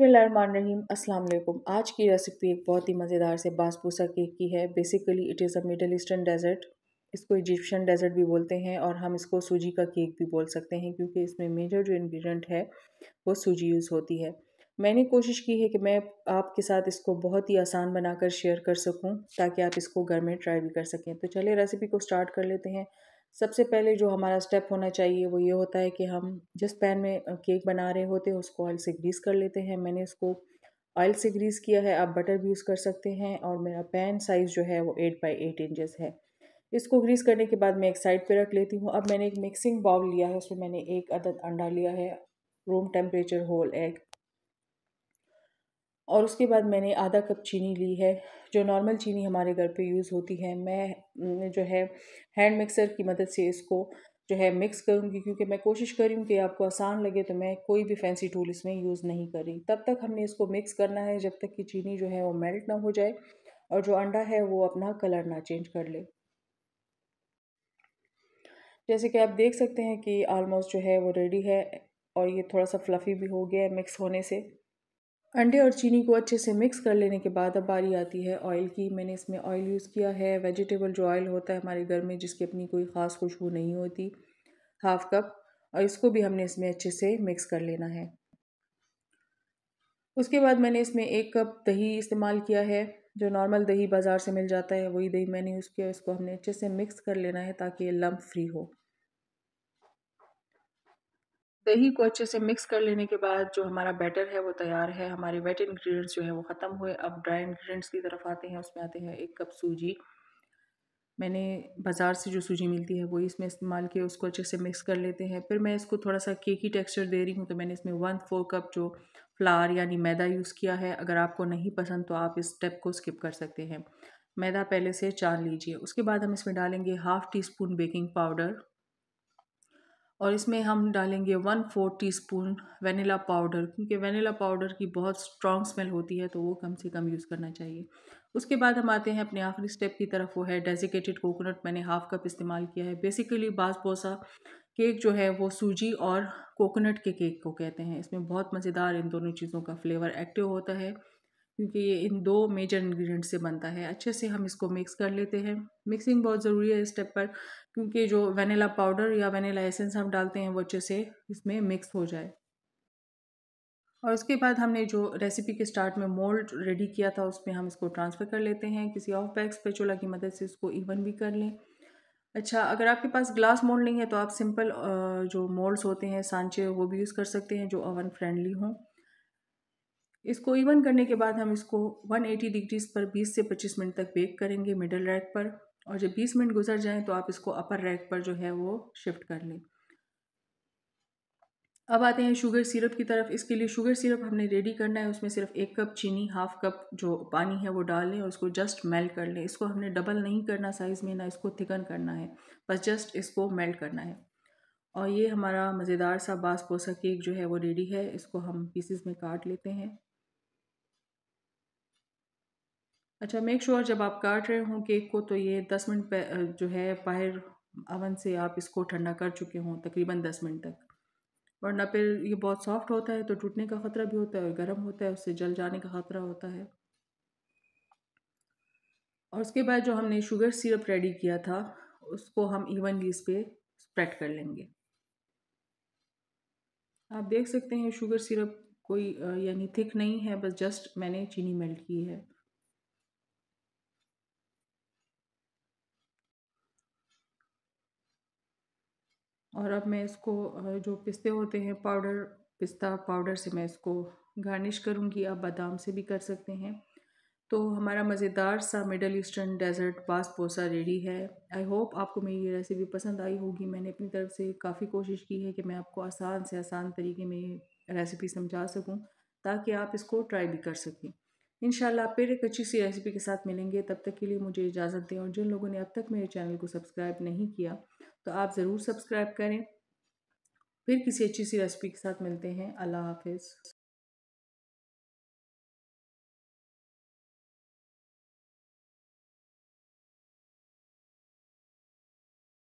अस्सलाम वालेकुम आज की रेसिपी एक बहुत ही मज़ेदार से बासपूसा केक की है basically it is a Middle Eastern dessert इसको इजिप्शियन डेजर्ट भी बोलते हैं और हम इसको सूजी का केक भी बोल सकते हैं क्योंकि इसमें मेजर जो इन्ग्रीडियंट है वो सूजी यूज़ होती है मैंने कोशिश की है कि मैं आपके साथ इसको बहुत ही आसान बनाकर शेयर कर सकूं ताकि आप इसको घर में ट्राई भी कर सकें तो चलिए रेसिपी को स्टार्ट कर लेते हैं सबसे पहले जो हमारा स्टेप होना चाहिए वो ये होता है कि हम जिस पैन में केक बना रहे होते हैं उसको ऑयल से ग्रीस कर लेते हैं मैंने इसको ऑयल से ग्रीस किया है आप बटर भी यूज़ कर सकते हैं और मेरा पैन साइज़ जो है वो एट बाई एट इंचज़ है इसको ग्रीस करने के बाद मैं एक साइड पे रख लेती हूँ अब मैंने एक मिक्सिंग बाउल लिया है उसमें मैंने एक अदद अंडा लिया है रूम टेम्परेचर होल एग और उसके बाद मैंने आधा कप चीनी ली है जो नॉर्मल चीनी हमारे घर पे यूज़ होती है मैं जो है हैंड मिक्सर की मदद से इसको जो है मिक्स करूँगी क्योंकि मैं कोशिश कर रही हूँ कि आपको आसान लगे तो मैं कोई भी फैंसी टूल इसमें यूज़ नहीं करी तब तक हमने इसको मिक्स करना है जब तक कि चीनी जो है वो मेल्ट ना हो जाए और जो अंडा है वो अपना कलर ना चेंज कर ले जैसे कि आप देख सकते हैं कि आलमोस्ट जो है वो रेडी है और ये थोड़ा सा फ्लफ़ी भी हो गया है मिक्स होने से अंडे और चीनी को अच्छे से मिक्स कर लेने के बाद अब बारी आती है ऑयल की मैंने इसमें ऑयल यूज़ किया है वेजिटेबल जो ऑयल होता है हमारे घर में जिसकी अपनी कोई ख़ास खुशबू नहीं होती हाफ़ कप और इसको भी हमने इसमें अच्छे से मिक्स कर लेना है उसके बाद मैंने इसमें एक कप दही इस्तेमाल किया है जो नॉर्मल दही बाज़ार से मिल जाता है वही दही मैंने यूज़ किया इसको हमने अच्छे से मिक्स कर लेना है ताकि ये लम्ब फ्री हो दही को अच्छे से मिक्स कर लेने के बाद जो हमारा बैटर है वो तैयार है हमारे वेट इंग्रेडिएंट्स जो है वो ख़त्म हुए अब ड्राई इंग्रेडिएंट्स की तरफ आते हैं उसमें आते हैं एक कप सूजी मैंने बाज़ार से जो सूजी मिलती है वो इसमें इस्तेमाल किए उसको अच्छे से मिक्स कर लेते हैं फिर मैं इसको थोड़ा सा केकी टेक्स्चर दे रही हूँ तो मैंने इसमें वन फोर कप जो फ्लार यानी मैदा यूज़ किया है अगर आपको नहीं पसंद तो आप इस स्टेप को स्किप कर सकते हैं मैदा पहले से चार लीजिए उसके बाद हम इसमें डालेंगे half teaspoon baking powder और इसमें हम डालेंगे one four teaspoon vanilla powder क्योंकि वेनिला पाउडर की बहुत स्ट्रॉन्ग स्मेल होती है तो वो कम से कम यूज़ करना चाहिए उसके बाद हम आते हैं अपने आखिरी स्टेप की तरफ वो है डेजिकेटेड कोकोनट मैंने हाफ़ कप इस्तेमाल किया है बेसिकली बासबोसा केक जो है वो सूजी और कोकोनट के केक को कहते हैं इसमें बहुत मज़ेदार इन दोनों चीज़ों का फ्लेवर एक्टिव होता है क्योंकि ये इन दो मेजर इंग्रेडिएंट से बनता है अच्छे से हम इसको मिक्स कर लेते हैं मिक्सिंग बहुत ज़रूरी है इस स्टेप पर क्योंकि जो वेनिला पाउडर या वेनिला एसेंस हम डालते हैं वो अच्छे से इसमें मिक्स हो जाए और उसके बाद हमने जो रेसिपी के स्टार्ट में मोल्ड रेडी किया था उसमें हम इसको ट्रांसफ़र कर लेते हैं किसी ऑफ बैग स्पेचुला की मदद से इसको इवन भी कर लें अच्छा अगर आपके पास ग्लास मोल्ड नहीं है तो आप सिंपल जो मोल्ड्स होते हैं सांचे वो भी यूज़ कर सकते हैं जो ओवन फ्रेंडली हों इसको इवन करने के बाद हम इसको 180 डिग्रीज पर 20 से 25 मिनट तक बेक करेंगे मिडल रैक पर और जब 20 मिनट गुजर जाएं तो आप इसको अपर रैक पर जो है वो शिफ्ट कर लें अब आते हैं शुगर सिरप की तरफ इसके लिए शुगर सिरप हमने रेडी करना है उसमें सिर्फ एक कप चीनी हाफ कप जो पानी है वो डाल लें और उसको जस्ट मेल्ट कर लें इसको हमने डबल नहीं करना साइज़ में ना इसको थिकन करना है बस जस्ट इसको मेल्ट करना है और ये हमारा मज़ेदार सा पोसा केक जो है वो रेडी है इसको हम पीसेस में काट लेते हैं अच्छा मेक श्योर जब आप काट रहे हों केक को तो ये दस मिनट जो है बाहर अवन से आप इसको ठंडा कर चुके हों तकरीबन दस मिनट तक वरना फिर ये बहुत सॉफ्ट होता है तो टूटने का ख़तरा भी होता है और गर्म होता है उससे जल जाने का ख़तरा होता है और उसके बाद जो हमने शुगर सिरप रेडी किया था उसको हम इवनली इस पर स्प्रेड कर लेंगे आप देख सकते हैं शुगर सिरप कोई यानी थिक नहीं है बस जस्ट मैंने चीनी मेल्ट की है और अब मैं इसको जो पिस्ते होते हैं पाउडर पिस्ता पाउडर से मैं इसको गार्निश करूँगी आप बादाम से भी कर सकते हैं तो हमारा मज़ेदार सा Middle Eastern dessert basbousa ready है आई होप आपको मेरी ये रेसिपी पसंद आई होगी मैंने अपनी तरफ से काफ़ी कोशिश की है कि मैं आपको आसान से आसान तरीके में रेसिपी समझा सकूं ताकि आप इसको ट्राई भी कर सकें इन फिर एक अच्छी सी रेसिपी के साथ मिलेंगे तब तक के लिए मुझे इजाज़त दें और जिन लोगों ने अब तक मेरे चैनल को सब्सक्राइब नहीं किया तो आप ज़रूर सब्सक्राइब करें फिर किसी अच्छी सी रेसिपी के साथ मिलते हैं अल्लाह हाफिज़